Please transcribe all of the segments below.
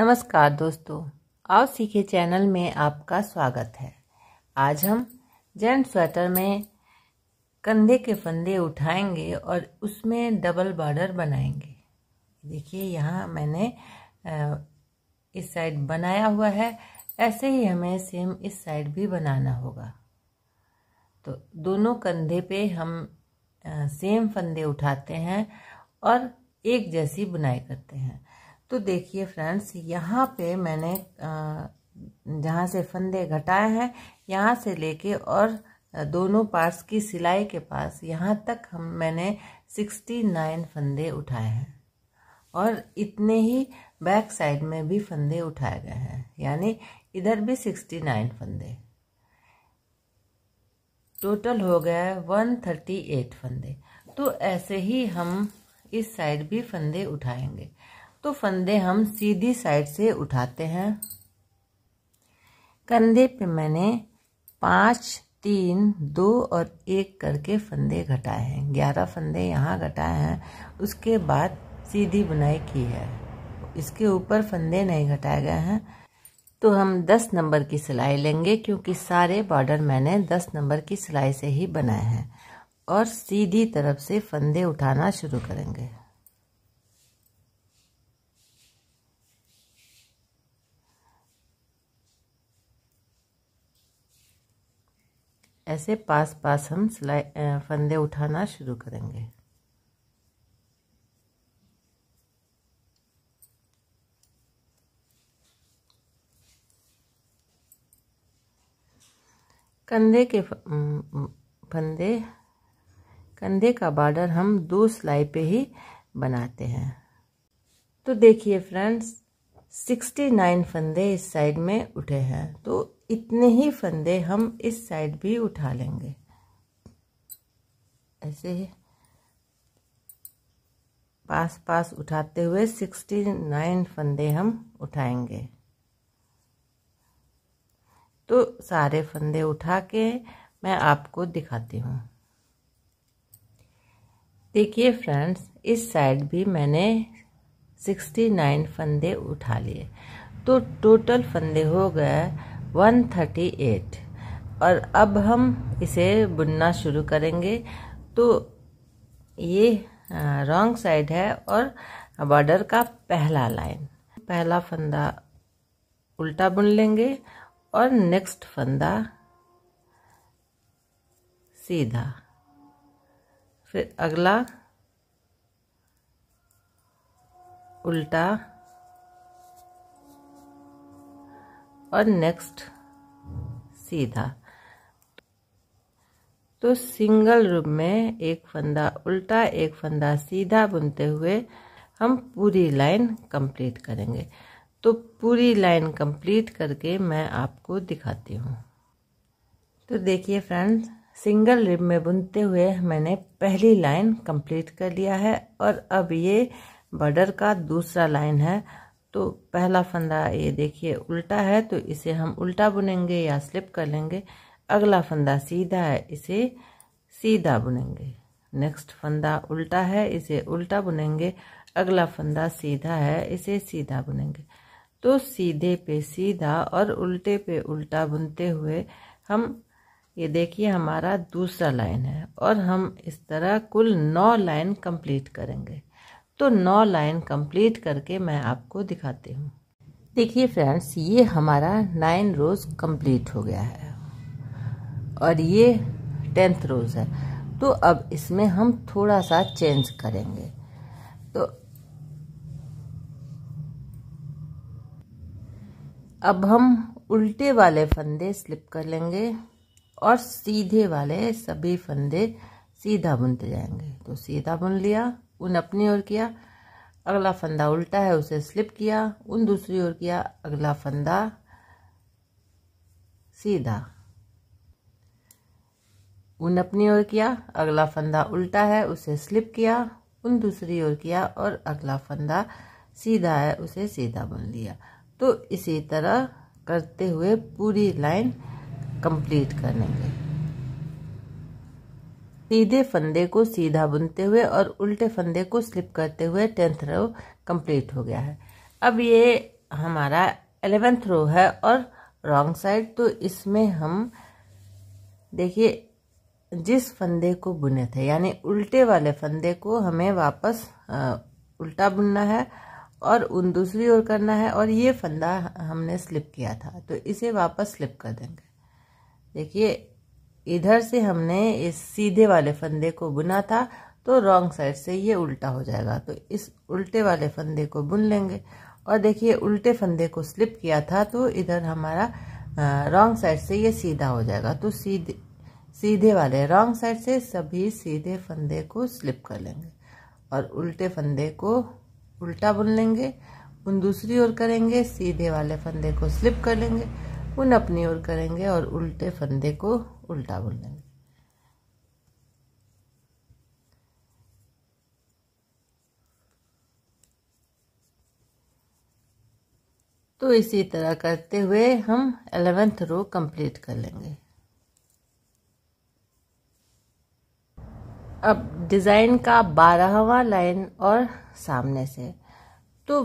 नमस्कार दोस्तों आओ सीखे चैनल में आपका स्वागत है आज हम जेंट स्वेटर में कंधे के फंदे उठाएंगे और उसमें डबल बॉर्डर बनाएंगे देखिए यहाँ मैंने इस साइड बनाया हुआ है ऐसे ही हमें सेम इस साइड भी बनाना होगा तो दोनों कंधे पे हम सेम फंदे उठाते हैं और एक जैसी बुनाई करते हैं तो देखिए फ्रेंड्स यहाँ पे मैंने जहाँ से फंदे घटाए हैं यहाँ से लेके और दोनों पार्ट्स की सिलाई के पास यहाँ तक हम मैंने सिक्सटी नाइन फंदे उठाए हैं और इतने ही बैक साइड में भी फंदे उठाए गए हैं यानी इधर भी सिक्सटी नाइन फंदे टोटल हो गया वन थर्टी एट फंदे तो ऐसे ही हम इस साइड भी फंदे उठाएंगे तो फंदे हम सीधी साइड से उठाते हैं कंधे पे मैंने पाँच तीन दो और एक करके फंदे घटाए हैं ग्यारह फंदे यहाँ घटाए हैं उसके बाद सीधी बुनाई की है इसके ऊपर फंदे नहीं घटाए गए हैं तो हम दस नंबर की सिलाई लेंगे क्योंकि सारे बॉर्डर मैंने दस नंबर की सिलाई से ही बनाए हैं और सीधी तरफ से फंदे उठाना शुरू करेंगे ऐसे पास पास हम सिलाई फंदे उठाना शुरू करेंगे कंधे के फंदे कंधे का बॉर्डर हम दो सिलाई पे ही बनाते हैं तो देखिए फ्रेंड्स सिक्सटी नाइन फंदे इस साइड में उठे हैं तो इतने ही फंदे हम इस साइड भी उठा लेंगे ऐसे पास पास उठाते हुए सिक्सटी नाइन फंदे हम उठाएंगे तो सारे फंदे उठा के मैं आपको दिखाती हूँ देखिए फ्रेंड्स इस साइड भी मैंने सिक्सटी नाइन फंदे उठा लिए तो टोटल फंदे हो गए वन थर्टी एट और अब हम इसे बुनना शुरू करेंगे तो ये रॉन्ग साइड है और बॉर्डर का पहला लाइन पहला फंदा उल्टा बुन लेंगे और नेक्स्ट फंदा सीधा फिर अगला उल्टा और नेक्स्ट सीधा तो सिंगल रूप में एक फंदा उल्टा एक फंदा सीधा बुनते हुए हम पूरी लाइन कंप्लीट करेंगे तो पूरी लाइन कंप्लीट करके मैं आपको दिखाती हूँ तो देखिए फ्रेंड्स सिंगल रिब में बुनते हुए मैंने पहली लाइन कंप्लीट कर लिया है और अब ये बॉर्डर का दूसरा लाइन है तो पहला फंदा ये देखिए उल्टा है तो इसे हम उल्टा बुनेंगे या स्लिप कर लेंगे अगला फंदा सीधा है इसे सीधा बुनेंगे नेक्स्ट फंदा उल्टा है इसे उल्टा बुनेंगे अगला फंदा सीधा है इसे सीधा बुनेंगे तो सीधे पे सीधा और उल्टे पे उल्टा बुनते हुए हम ये देखिए हमारा दूसरा लाइन है और हम इस तरह कुल नौ लाइन कंप्लीट करेंगे तो नौ लाइन कंप्लीट करके मैं आपको दिखाती हूँ देखिए फ्रेंड्स ये हमारा नाइन रोज़ कंप्लीट हो गया है और ये टेंथ रोज़ है तो अब इसमें हम थोड़ा सा चेंज करेंगे तो अब हम उल्टे वाले फंदे स्लिप कर लेंगे और सीधे वाले सभी फंदे सीधा बुनते जाएंगे तो सीधा बुन लिया उन अपनी ओर किया अगला फंदा उल्टा है उसे स्लिप किया उन दूसरी ओर किया अगला फंदा सीधा उन अपनी ओर किया अगला फंदा उल्टा है उसे स्लिप किया उन दूसरी ओर किया और अगला फंदा सीधा है उसे सीधा बुन लिया तो इसी तरह करते हुए पूरी लाइन कंप्लीट करेंगे सीधे फंदे को सीधा बुनते हुए और उल्टे फंदे को स्लिप करते हुए टेंथ रो कंप्लीट हो गया है अब ये हमारा एलेवेंथ रो है और रॉन्ग साइड तो इसमें हम देखिए जिस फंदे को बुने थे यानी उल्टे वाले फंदे को हमें वापस आ, उल्टा बुनना है और उन दूसरी ओर करना है और ये फंदा हमने स्लिप किया था तो इसे वापस स्लिप कर देंगे देखिए इधर से हमने इस सीधे वाले फंदे को बुना था तो रॉन्ग साइड से ये उल्टा हो जाएगा तो इस उल्टे वाले फंदे को बुन लेंगे और देखिए उल्टे फंदे को स्लिप किया था तो इधर हमारा रॉन्ग साइड से ये सीधा हो जाएगा तो सीधे सीधे वाले रॉन्ग साइड से सभी सीधे फंदे को स्लिप कर लेंगे और उल्टे फंदे को उल्टा बुन लेंगे उन दूसरी ओर करेंगे सीधे वाले फंदे को स्लिप कर लेंगे उन अपनी ओर करेंगे और उल्टे फंदे को उल्टा बोल देंगे तो इसी तरह करते हुए हम एलेवेंथ रो कंप्लीट कर लेंगे अब डिज़ाइन का बारहवा लाइन और सामने से तो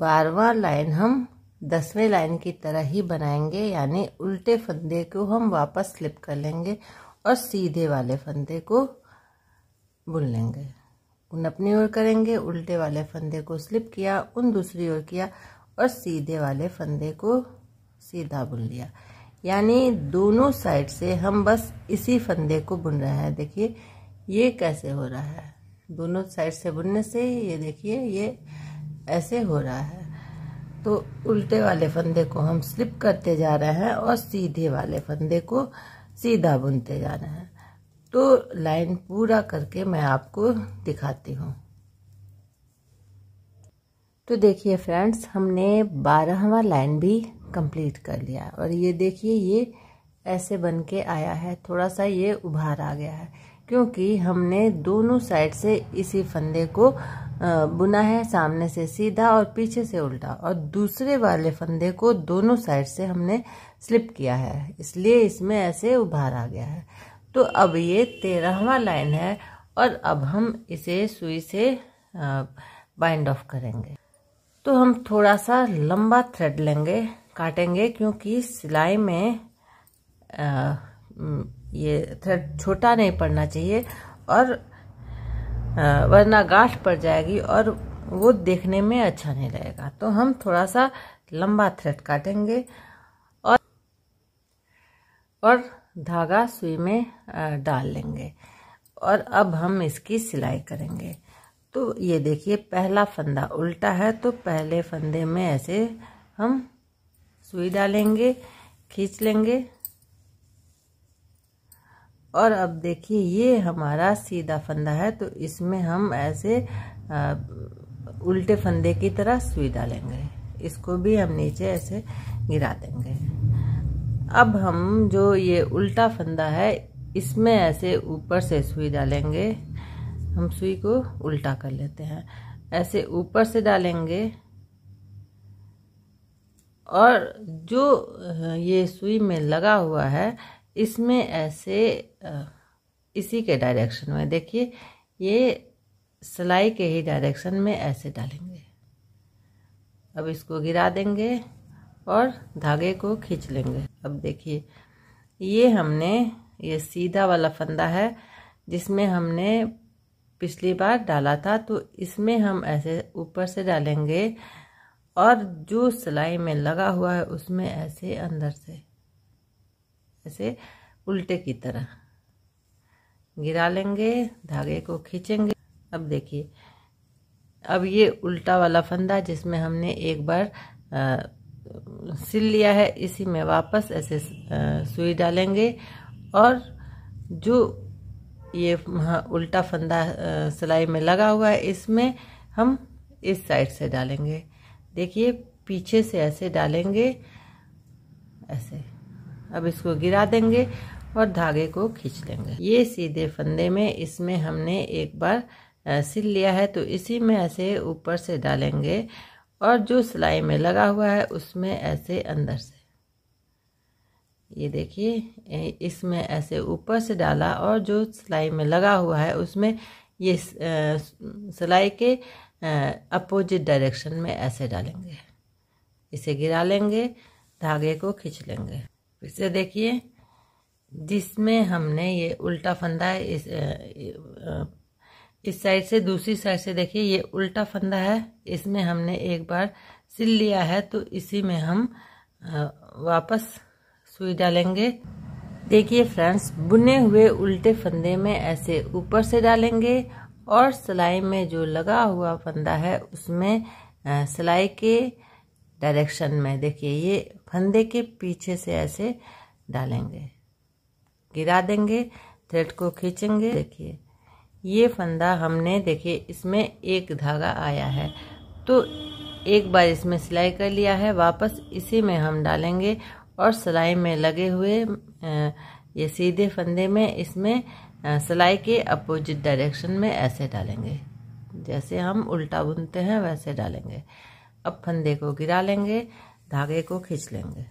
बारहवा लाइन हम दसवें लाइन की तरह ही बनाएंगे यानी उल्टे फंदे को हम वापस स्लिप कर लेंगे और सीधे वाले फंदे को बुन लेंगे उन अपनी ओर करेंगे उल्टे वाले फंदे को स्लिप किया उन दूसरी ओर किया और सीधे वाले फंदे को सीधा बुन लिया यानी दोनों साइड से हम बस इसी फंदे को बुन रहे हैं देखिए ये कैसे हो रहा है दोनों साइड से बुनने से ये देखिए ये ऐसे हो रहा है तो उल्टे वाले फंदे को हम स्लिप करते जा रहे हैं और सीधे वाले फंदे को सीधा बुनते जा रहे हैं तो लाइन पूरा करके मैं आपको दिखाती हूँ तो देखिए फ्रेंड्स हमने बारहवा लाइन भी कंप्लीट कर लिया और ये देखिए ये ऐसे बन के आया है थोड़ा सा ये उभार आ गया है क्योंकि हमने दोनों साइड से इसी फंदे को बुना है सामने से सीधा और पीछे से उल्टा और दूसरे वाले फंदे को दोनों साइड से हमने स्लिप किया है इसलिए इसमें ऐसे उभार आ गया है तो अब ये तेरहवा लाइन है और अब हम इसे सुई से बाइंड ऑफ करेंगे तो हम थोड़ा सा लंबा थ्रेड लेंगे काटेंगे क्योंकि सिलाई में आ, ये थ्रेड छोटा नहीं पड़ना चाहिए और वरना गांठ पड़ जाएगी और वो देखने में अच्छा नहीं रहेगा तो हम थोड़ा सा लंबा थ्रेड काटेंगे और और धागा सुई में डाल लेंगे और अब हम इसकी सिलाई करेंगे तो ये देखिए पहला फंदा उल्टा है तो पहले फंदे में ऐसे हम सुई डालेंगे खींच लेंगे और अब देखिए ये हमारा सीधा फंदा है तो इसमें हम ऐसे आ, उल्टे फंदे की तरह सुई डालेंगे इसको भी हम नीचे ऐसे गिरा देंगे अब हम जो ये उल्टा फंदा है इसमें ऐसे ऊपर से सुई डालेंगे हम सुई को उल्टा कर लेते हैं ऐसे ऊपर से डालेंगे और जो ये सुई में लगा हुआ है इसमें ऐसे इसी के डायरेक्शन में देखिए ये सिलाई के ही डायरेक्शन में ऐसे डालेंगे अब इसको गिरा देंगे और धागे को खींच लेंगे अब देखिए ये हमने ये सीधा वाला फंदा है जिसमें हमने पिछली बार डाला था तो इसमें हम ऐसे ऊपर से डालेंगे और जो सिलाई में लगा हुआ है उसमें ऐसे अंदर से ऐसे उल्टे की तरह गिरा लेंगे धागे को खींचेंगे अब देखिए अब ये उल्टा वाला फंदा जिसमें हमने एक बार आ, सिल लिया है इसी में वापस ऐसे सुई डालेंगे और जो ये उल्टा फंदा सिलाई में लगा हुआ है इसमें हम इस साइड से डालेंगे देखिए पीछे से ऐसे डालेंगे ऐसे अब इसको गिरा देंगे और धागे को खींच लेंगे ये सीधे फंदे में इसमें हमने एक बार सिल लिया है तो इसी में ऐसे ऊपर से डालेंगे और जो सिलाई में लगा हुआ है उसमें ऐसे अंदर से ये देखिए इसमें ऐसे ऊपर से डाला और जो सिलाई में लगा हुआ है उसमें ये सिलाई के अपोजिट डायरेक्शन में ऐसे डालेंगे इसे गिरा लेंगे धागे को खींच लेंगे फिर से देखिए जिसमें हमने ये उल्टा फंदा है इस इस साइड से दूसरी साइड से देखिए ये उल्टा फंदा है इसमें हमने एक बार सिल लिया है तो इसी में हम वापस सुई डालेंगे देखिए फ्रेंड्स बुने हुए उल्टे फंदे में ऐसे ऊपर से डालेंगे और सिलाई में जो लगा हुआ फंदा है उसमें सिलाई के डायरेक्शन में देखिए ये फंदे के पीछे से ऐसे डालेंगे गिरा देंगे थ्रेड को खींचेंगे देखिए ये फंदा हमने देखिए इसमें एक धागा आया है तो एक बार इसमें सिलाई कर लिया है वापस इसी में हम डालेंगे और सिलाई में लगे हुए ये सीधे फंदे में इसमें सिलाई के अपोजिट डायरेक्शन में ऐसे डालेंगे जैसे हम उल्टा बुनते हैं वैसे डालेंगे अब फंदे को गिरा लेंगे धागे को खींच लेंगे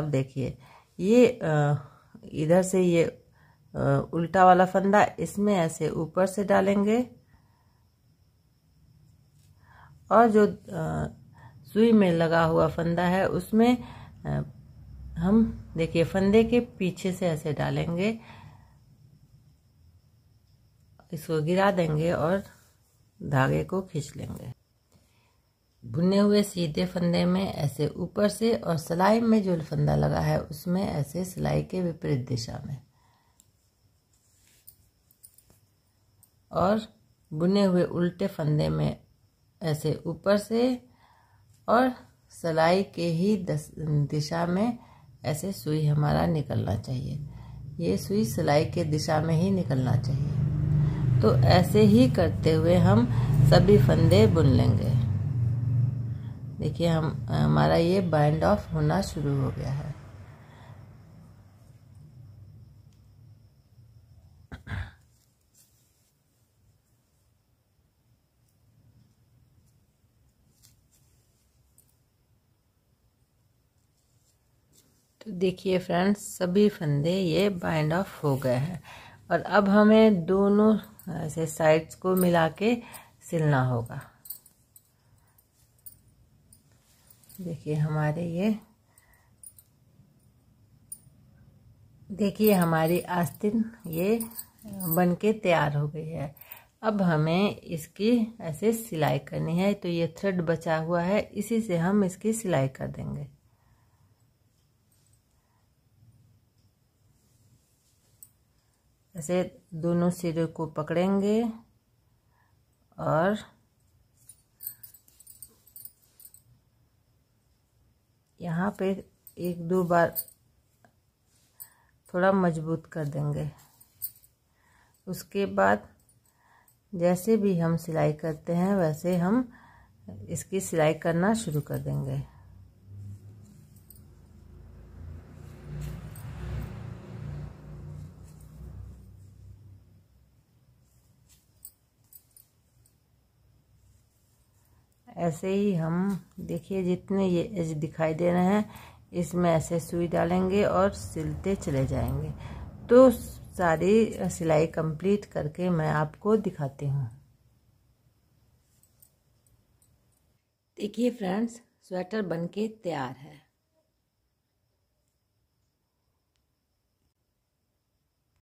अब देखिए ये इधर से ये उल्टा वाला फंदा इसमें ऐसे ऊपर से डालेंगे और जो सुई में लगा हुआ फंदा है उसमें हम देखिए फंदे के पीछे से ऐसे डालेंगे इसको गिरा देंगे और धागे को खींच लेंगे भुने हुए सीधे फंदे में ऐसे ऊपर से और सिलाई में जो फंदा लगा है उसमें ऐसे सिलाई के विपरीत दिशा में और बुने हुए उल्टे फंदे में ऐसे ऊपर से और सिलाई के ही दिशा में ऐसे सुई हमारा निकलना चाहिए ये सुई सिलाई के दिशा में ही निकलना चाहिए तो ऐसे ही करते हुए हम सभी फंदे बुन लेंगे देखिए हम हमारा ये बाइंड ऑफ होना शुरू हो गया है तो देखिए फ्रेंड्स सभी फंदे ये बाइंड ऑफ हो गए हैं और अब हमें दोनों ऐसे साइड्स को मिला के सिलना होगा देखिए हमारे ये देखिए हमारी आस्तिन ये बन के तैयार हो गई है अब हमें इसकी ऐसे सिलाई करनी है तो ये थ्रेड बचा हुआ है इसी से हम इसकी सिलाई कर देंगे ऐसे दोनों सिरे को पकड़ेंगे और यहाँ पे एक दो बार थोड़ा मजबूत कर देंगे उसके बाद जैसे भी हम सिलाई करते हैं वैसे हम इसकी सिलाई करना शुरू कर देंगे ऐसे ही हम देखिए जितने ये एज दिखाई दे रहे हैं इसमें ऐसे सुई डालेंगे और सिलते चले जाएंगे तो सारी सिलाई कंप्लीट करके मैं आपको दिखाती हूँ देखिए फ्रेंड्स स्वेटर बनके तैयार है